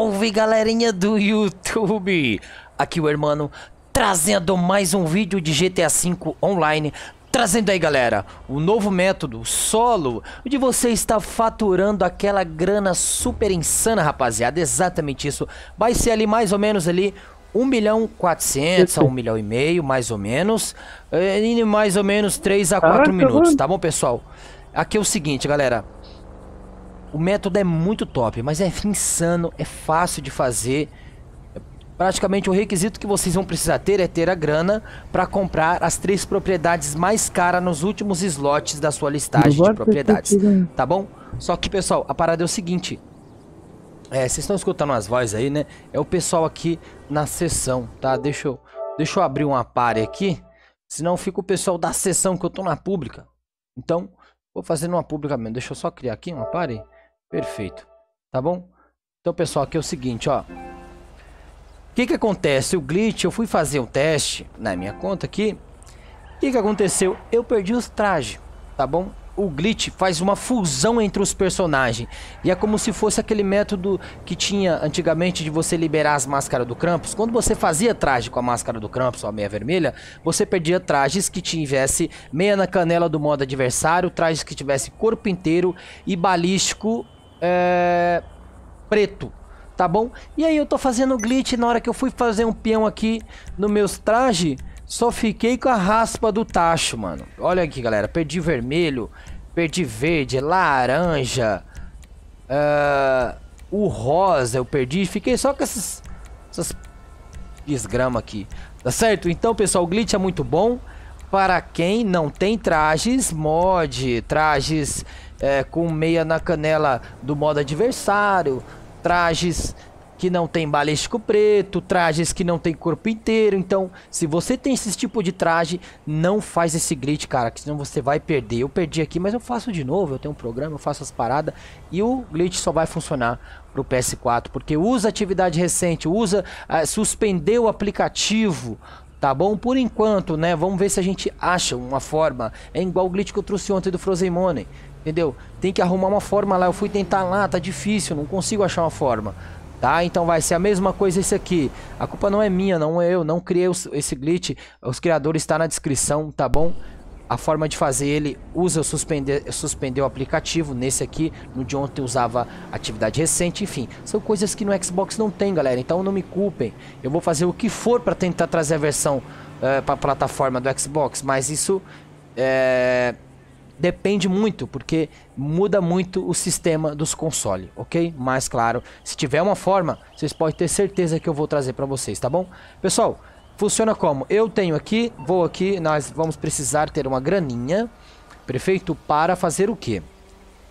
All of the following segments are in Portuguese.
Salve galerinha do YouTube! Aqui o hermano trazendo mais um vídeo de GTA V online. Trazendo aí galera, o novo método solo, onde você está faturando aquela grana super insana rapaziada, exatamente isso. Vai ser ali mais ou menos ali 1 milhão 400 a 1 milhão e meio, mais ou menos, é, e mais ou menos 3 a 4 ah, minutos, tá bom pessoal? Aqui é o seguinte galera, o método é muito top, mas é insano, é fácil de fazer. Praticamente o requisito que vocês vão precisar ter é ter a grana para comprar as três propriedades mais caras nos últimos slots da sua listagem de propriedades, tá, tá bom? Só que, pessoal, a parada é o seguinte. É, vocês estão escutando as vozes aí, né? É o pessoal aqui na sessão, tá? Deixa eu, deixa eu abrir uma pare aqui, senão fica o pessoal da sessão que eu tô na pública. Então, vou fazer numa pública mesmo. Deixa eu só criar aqui uma pare. Perfeito. Tá bom? Então, pessoal, aqui é o seguinte, ó. O que que acontece? O glitch, eu fui fazer um teste na minha conta aqui. O que que aconteceu? Eu perdi os trajes, tá bom? o glitch faz uma fusão entre os personagens. E é como se fosse aquele método que tinha antigamente de você liberar as máscaras do Krampus. Quando você fazia traje com a máscara do Krampus, ou a meia vermelha, você perdia trajes que tivesse meia na canela do modo adversário, trajes que tivesse corpo inteiro e balístico é, preto, tá bom? E aí eu tô fazendo glitch, na hora que eu fui fazer um peão aqui no meus trajes, só fiquei com a raspa do tacho, mano. Olha aqui, galera, perdi vermelho, perdi verde, laranja, é, o rosa eu perdi, fiquei só com essas, essas desgrama aqui. Tá certo? Então, pessoal, o glitch é muito bom para quem não tem trajes mod, trajes é, com meia na canela do modo adversário, trajes que não tem balístico preto, trajes que não tem corpo inteiro. Então, se você tem esse tipo de traje, não faz esse glitch, cara, que senão você vai perder. Eu perdi aqui, mas eu faço de novo, eu tenho um programa, eu faço as paradas e o glitch só vai funcionar pro PS4, porque usa atividade recente, usa uh, suspendeu o aplicativo, Tá bom? Por enquanto, né? Vamos ver se a gente acha uma forma. É igual o glitch que eu trouxe ontem do Frozen Money. Entendeu? Tem que arrumar uma forma lá. Eu fui tentar lá, tá difícil, não consigo achar uma forma. Tá? Então vai ser a mesma coisa esse aqui. A culpa não é minha, não é eu, não criei esse glitch. Os criadores está na descrição, tá bom? A forma de fazer ele usa suspender, suspender o aplicativo nesse aqui, no de ontem usava atividade recente, enfim. São coisas que no Xbox não tem, galera, então não me culpem. Eu vou fazer o que for para tentar trazer a versão é, eh, para a plataforma do Xbox, mas isso é depende muito, porque muda muito o sistema dos consoles, ok? Mas claro, se tiver uma forma, vocês podem ter certeza que eu vou trazer para vocês, tá bom? Pessoal, funciona como? Eu tenho aqui, vou aqui, nós vamos precisar ter uma graninha, perfeito? Para fazer o quê?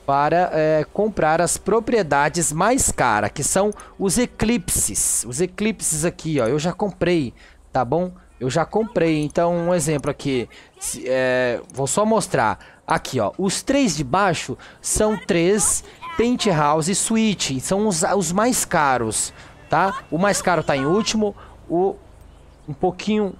Para é, comprar as propriedades mais caras, que são os eclipses. Os eclipses aqui, ó, eu já comprei, tá bom? Eu já comprei, então um exemplo aqui, se, é, vou só mostrar Aqui, ó. Os três de baixo são três Penthouse Suite. São os, os mais caros, tá? O mais caro tá em último. O um pouquinho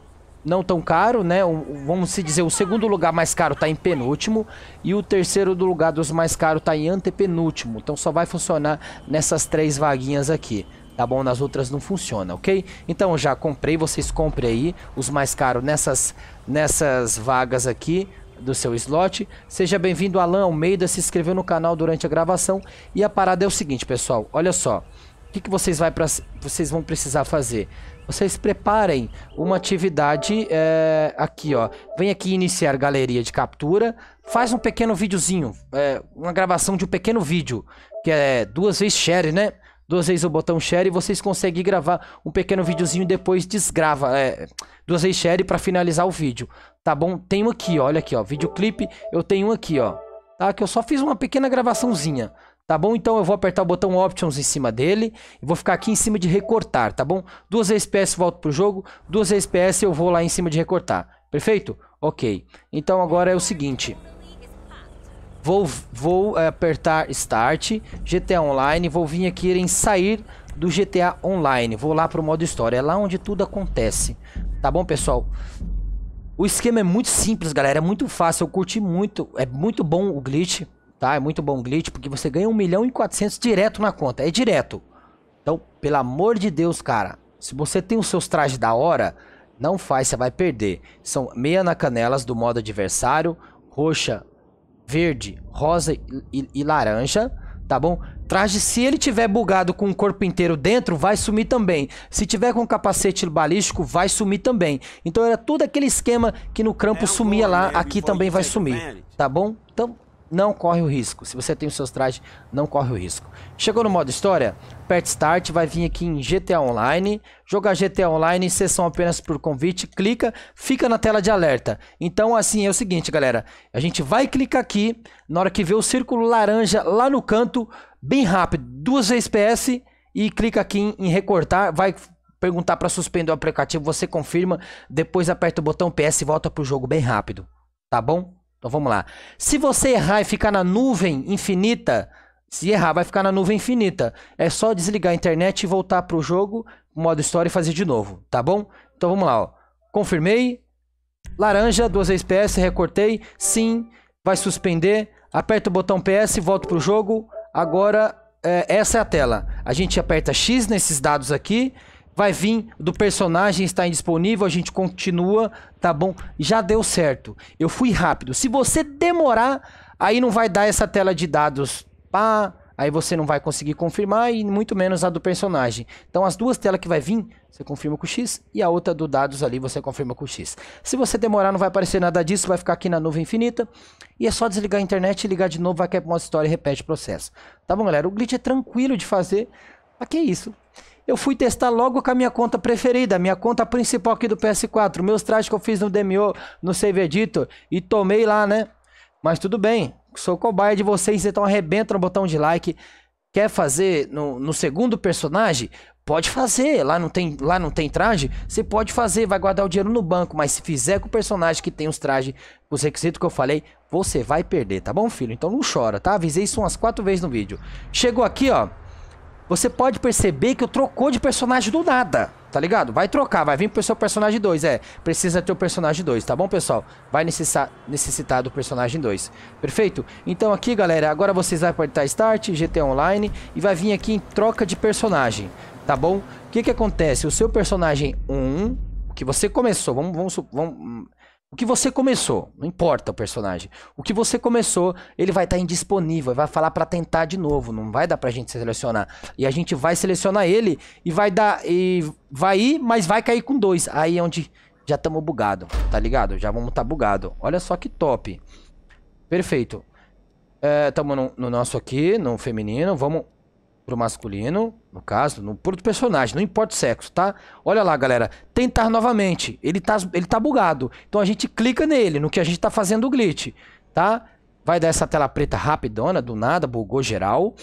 não tão caro, né? O, vamos se dizer, o segundo lugar mais caro tá em penúltimo e o terceiro do lugar dos mais caros tá em antepenúltimo. Então só vai funcionar nessas três vaguinhas aqui. Tá bom? Nas outras não funciona, ok? Então já comprei, vocês comprem aí os mais caros nessas, nessas vagas aqui do seu slot. Seja bem-vindo, Alan Almeida, se inscreveu no canal durante a gravação. E a parada é o seguinte, pessoal, olha só. O que, que vocês, vai pra, vocês vão precisar fazer? Vocês preparem uma atividade é, aqui, ó. Vem aqui iniciar galeria de captura. Faz um pequeno videozinho, é, uma gravação de um pequeno vídeo, que é duas vezes share, né? duas vezes o botão share e vocês conseguem gravar um pequeno videozinho e depois desgrava. É, duas vezes share para finalizar o vídeo, tá bom? Tem um aqui, olha aqui, ó, videoclipe, eu tenho um aqui, ó, tá? Que eu só fiz uma pequena gravaçãozinha, tá bom? Então eu vou apertar o botão Options em cima dele e vou ficar aqui em cima de recortar, tá bom? Duas vezes PS volto pro jogo, duas vezes PS eu vou lá em cima de recortar, perfeito? Ok, então agora é o seguinte... Vou, vou eh, apertar Start, GTA Online, vou vir aqui em sair do GTA Online. Vou lá para o modo história, é lá onde tudo acontece. Tá bom, pessoal? O esquema é muito simples, galera, é muito fácil, eu curti muito, é muito bom o glitch, tá? É muito bom o glitch, porque você ganha 1 milhão e 400 direto na conta, é direto. Então, pelo amor de Deus, cara, se você tem os seus trajes da hora, não faz, você vai perder. São meia na canelas do modo adversário, roxa verde, rosa e, e laranja, tá bom? Traje, se ele tiver bugado com o corpo inteiro dentro, vai sumir também. Se tiver com capacete balístico, vai sumir também. Então era tudo aquele esquema que no campo é sumia lá, aqui também vai sumir, né, tá bom? Então não corre o risco. Se você tem os seus trajes, não corre o risco. Chegou no modo história? Pet Start, vai vir aqui em GTA Online, jogar GTA Online, sessão apenas por convite, clica, fica na tela de alerta. Então assim, é o seguinte galera, a gente vai clicar aqui, na hora que vê o círculo laranja lá no canto, bem rápido, duas vezes PS e clica aqui em, recortar, vai perguntar para suspender o aplicativo, você confirma, depois aperta o botão PS e volta pro jogo bem rápido, tá bom? Então vamos lá. Se você errar e ficar na nuvem infinita, se errar vai ficar na nuvem infinita. É só desligar a internet e voltar pro jogo, modo história e fazer de novo, tá bom? Então vamos lá, ó. Confirmei. Laranja, duas vezes PS, recortei. Sim, vai suspender. Aperta o botão PS, volto pro jogo. Agora é, essa é a tela. A gente aperta X nesses dados aqui vai vir do personagem estar indisponível, a gente continua, tá bom? Já deu certo. Eu fui rápido. Se você demorar, aí não vai dar essa tela de dados. Pá, aí você não vai conseguir confirmar e muito menos a do personagem. Então as duas telas que vai vir, você confirma com X e a outra do dados ali você confirma com X. Se você demorar não vai aparecer nada disso, vai ficar aqui na nuvem infinita e é só desligar a internet, ligar de novo, vai que é uma história e repete o processo. Tá bom galera, o glitch é tranquilo de fazer, aqui é isso eu fui testar logo com a minha conta preferida, a minha conta principal aqui do PS4. Meus trajes que eu fiz no DMO, no Save Editor, e tomei lá, né? Mas tudo bem, sou cobaia de vocês, então arrebenta no botão de like. Quer fazer no, no segundo personagem? Pode fazer, lá não, tem, lá não tem traje? Você pode fazer, vai guardar o dinheiro no banco, mas se fizer com o personagem que tem os trajes, os requisitos que eu falei, você vai perder, tá bom, filho? Então não chora, tá? Avisei isso umas quatro vezes no vídeo. Chegou aqui, ó você pode perceber que eu trocou de personagem do nada. Tá ligado? Vai trocar, vai vir pro seu personagem 2. É, precisa ter o personagem 2, tá bom, pessoal? Vai necessitar, necessitar do personagem 2. Perfeito? Então aqui, galera, agora vocês vão apertar Start, GT Online e vai vir aqui em troca de personagem, tá bom? O que que acontece? O seu personagem 1, um, que você começou, vamos, vamos, vamos hum, o que você começou, não importa o personagem. O que você começou, ele vai estar tá indisponível, vai falar para tentar de novo, não vai dar pra gente selecionar. E a gente vai selecionar ele e vai dar e vai ir, mas vai cair com dois. Aí é onde já estamos bugado, tá ligado? Já vamos estar tá bugado. Olha só que top. Perfeito. Estamos é, no, no nosso aqui, no feminino. Vamos pro masculino, no caso, no, pro personagem, não importa o sexo, tá? Olha lá, galera, tentar novamente. Ele tá, ele tá bugado. Então a gente clica nele, no que a gente tá fazendo o glitch, tá? Vai dar essa tela preta rapidona, do nada, bugou geral.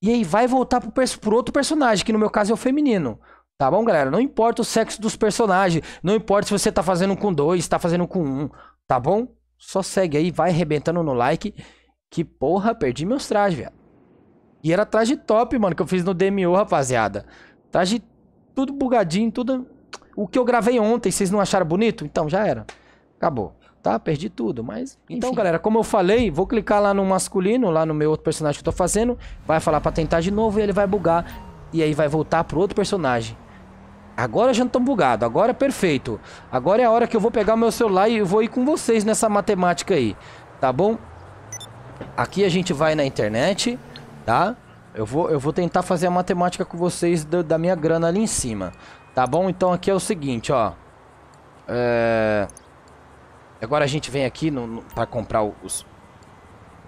E aí vai voltar pro, pro outro personagem, que no meu caso é o feminino. Tá bom, galera? Não importa o sexo dos personagens. Não importa se você tá fazendo com dois, tá fazendo com um. Tá bom? Só segue aí, vai arrebentando no like. Que porra, perdi meus trajes, velho. E era traje top, mano, que eu fiz no DMO, rapaziada. Traje tudo bugadinho, tudo... O que eu gravei ontem, vocês não acharam bonito? Então, já era. Acabou. Tá? Perdi tudo, mas... Então, Enfim. Então, galera, como eu falei, vou clicar lá no masculino, lá no meu outro personagem que eu tô fazendo. Vai falar pra tentar de novo e ele vai bugar. E aí vai voltar pro outro personagem. Agora já não tão bugado, agora é perfeito. Agora é a hora que eu vou pegar meu celular e vou ir com vocês nessa matemática aí, tá bom? Aqui a gente vai na internet, tá? Eu vou, eu vou tentar fazer a matemática com vocês do, da minha grana ali em cima. Tá bom? Então aqui é o seguinte, ó. É... Agora a gente vem aqui para comprar os,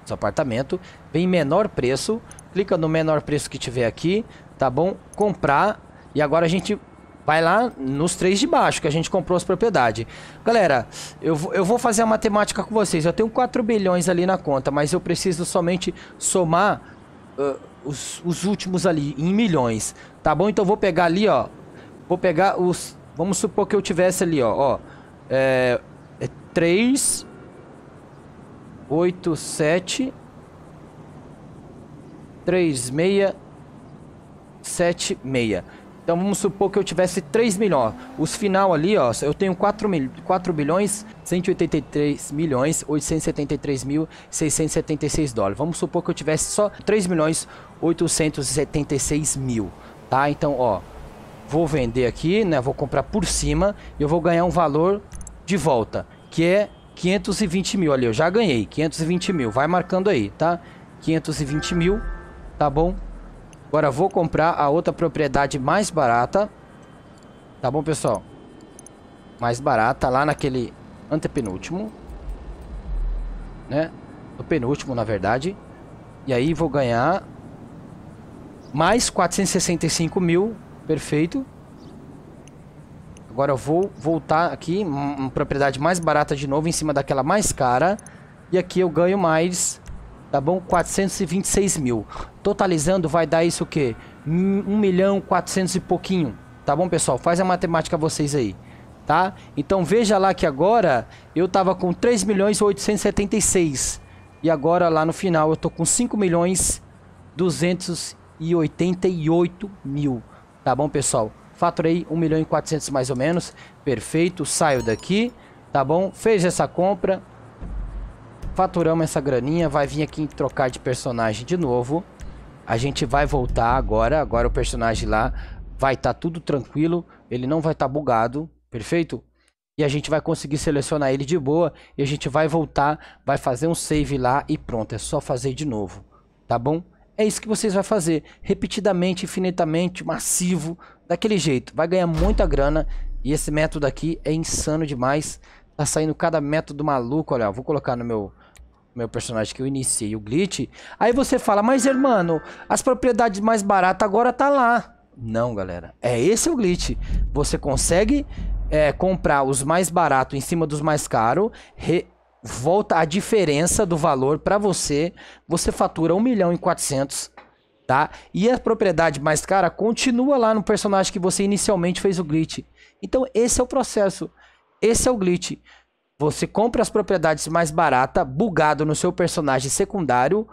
os apartamentos. Vem menor preço. Clica no menor preço que tiver aqui. Tá bom? Comprar. E agora a gente vai lá nos três de baixo que a gente comprou as propriedades. Galera, eu, eu vou fazer a matemática com vocês. Eu tenho 4 bilhões ali na conta, mas eu preciso somente somar ah, os, os últimos ali, em milhões. Tá bom? Então vou pegar ali, ó. Vou pegar os... Vamos supor que eu tivesse ali, ó. ó é, é 3... 8, 7... 3, 6... 7, 6. Então vamos supor que eu tivesse 3 milhões. Os final ali, ó, eu tenho 4, mil, 4 bilhões 183 milhões 873 mil 676 dólares. Vamos supor que eu tivesse só 3 milhões 876 mil, tá? Então, ó, vou vender aqui, né? Vou comprar por cima e eu vou ganhar um valor de volta, que é 520 mil ali. Eu já ganhei 520 mil. Vai marcando aí, tá? 520 mil, tá bom? Agora vou comprar a outra propriedade mais barata. Tá bom, pessoal? Mais barata lá naquele antepenúltimo. Né? No penúltimo, na verdade. E aí vou ganhar mais 465 mil. Perfeito. Agora eu vou voltar aqui, uma propriedade mais barata de novo, em cima daquela mais cara. E aqui eu ganho mais tá bom? 426 mil. Totalizando vai dar isso o quê? 1 milhão 400 e pouquinho, tá bom, pessoal? Faz a matemática vocês aí, tá? Então veja lá que agora eu tava com 3 milhões 876 e agora lá no final eu tô com 5 milhões 288 mil, tá bom, pessoal? Faturei 1 milhão e 400 mais ou menos, perfeito, saio daqui, tá bom? Fez essa compra, faturamos essa graninha, vai vir aqui trocar de personagem de novo. A gente vai voltar agora, agora o personagem lá vai estar tá tudo tranquilo, ele não vai estar tá bugado, perfeito? E a gente vai conseguir selecionar ele de boa e a gente vai voltar, vai fazer um save lá e pronto, é só fazer de novo, tá bom? É isso que vocês vão fazer, repetidamente, infinitamente, massivo, daquele jeito. Vai ganhar muita grana e esse método aqui é insano demais. Tá saindo cada método maluco, olha, vou colocar no meu meu personagem que eu iniciei o glitch. Aí você fala, mas irmão as propriedades mais baratas agora tá lá. Não, galera. É esse o glitch. Você consegue é, comprar os mais baratos em cima dos mais caros, volta a diferença do valor para você, você fatura 1 milhão e 400, tá? E a propriedade mais cara continua lá no personagem que você inicialmente fez o glitch. Então esse é o processo, esse é o glitch. Você compra as propriedades mais barata, bugado no seu personagem secundário,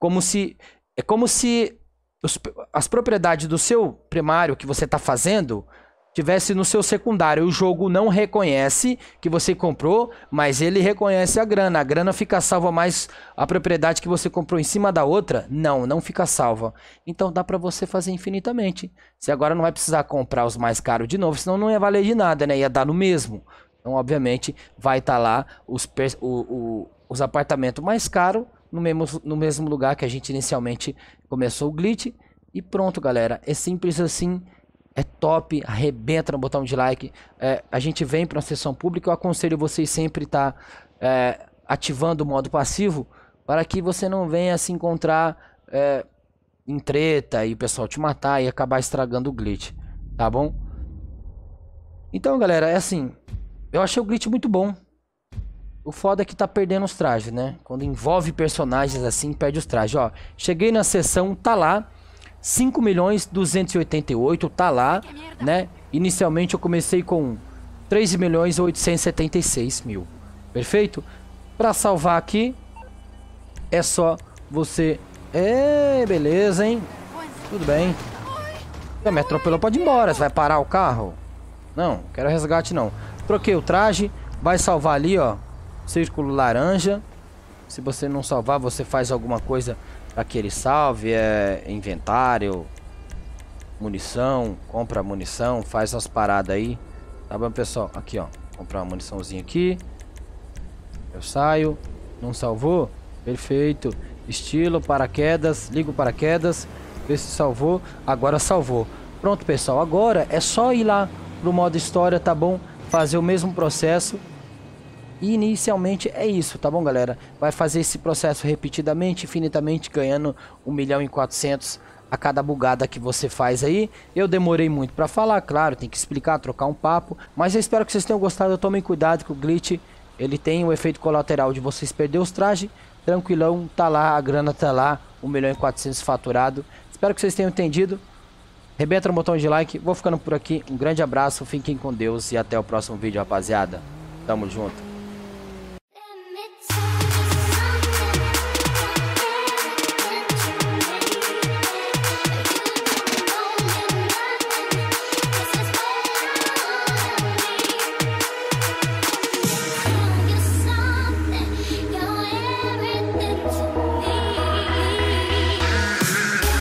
como se é como se os, as propriedades do seu primário que você está fazendo tivesse no seu secundário. O jogo não reconhece que você comprou, mas ele reconhece a grana. A grana fica salva mais a propriedade que você comprou em cima da outra? Não, não fica salva. Então dá para você fazer infinitamente. Você agora não vai precisar comprar os mais caros de novo, senão não ia valer de nada, né? Ia dar no mesmo. Então, obviamente, vai estar tá lá os, o, o, os apartamentos mais caros no mesmo, no mesmo lugar que a gente inicialmente começou o glitch. E pronto, galera. É simples assim. É top, arrebenta no botão de like. É, a gente vem para uma sessão pública. Eu aconselho vocês sempre estar tá, é, ativando o modo passivo para que você não venha se encontrar é, em treta e o pessoal te matar e acabar estragando o glitch, tá bom? Então, galera, é assim, eu achei o glitch muito bom. O foda é que tá perdendo os trajes, né? Quando envolve personagens assim, perde os trajes. Ó, cheguei na sessão, tá lá. 5 milhões 288, tá lá, né? Inicialmente eu comecei com 3 milhões 876 mil. Perfeito? Pra salvar aqui, é só você... É, beleza, hein? Tudo bem. Já me atropelou, pode ir embora. Você vai parar o carro? Não, quero resgate não. Troquei o traje. Vai salvar ali, ó. Círculo laranja. Se você não salvar, você faz alguma coisa pra que ele salve. É inventário, munição, compra munição, faz as paradas aí. Tá bom, pessoal? Aqui, ó. Comprar uma muniçãozinha aqui. Eu saio. Não salvou? Perfeito. Estilo, paraquedas. Ligo paraquedas. Vê se salvou. Agora salvou. Pronto, pessoal. Agora é só ir lá no modo história, tá bom? fazer o mesmo processo. E inicialmente é isso, tá bom, galera? Vai fazer esse processo repetidamente, infinitamente, ganhando 1 milhão e 400 a cada bugada que você faz aí. Eu demorei muito para falar, claro, tem que explicar, trocar um papo. Mas eu espero que vocês tenham gostado. Tomem cuidado que o glitch ele tem o efeito colateral de vocês perder os trajes. Tranquilão, tá lá, a grana tá lá, 1 milhão e 400 faturado. Espero que vocês tenham entendido. Rebenta no botão de like. Vou ficando por aqui. Um grande abraço, fiquem com Deus e até o próximo vídeo, rapaziada. Tamo junto.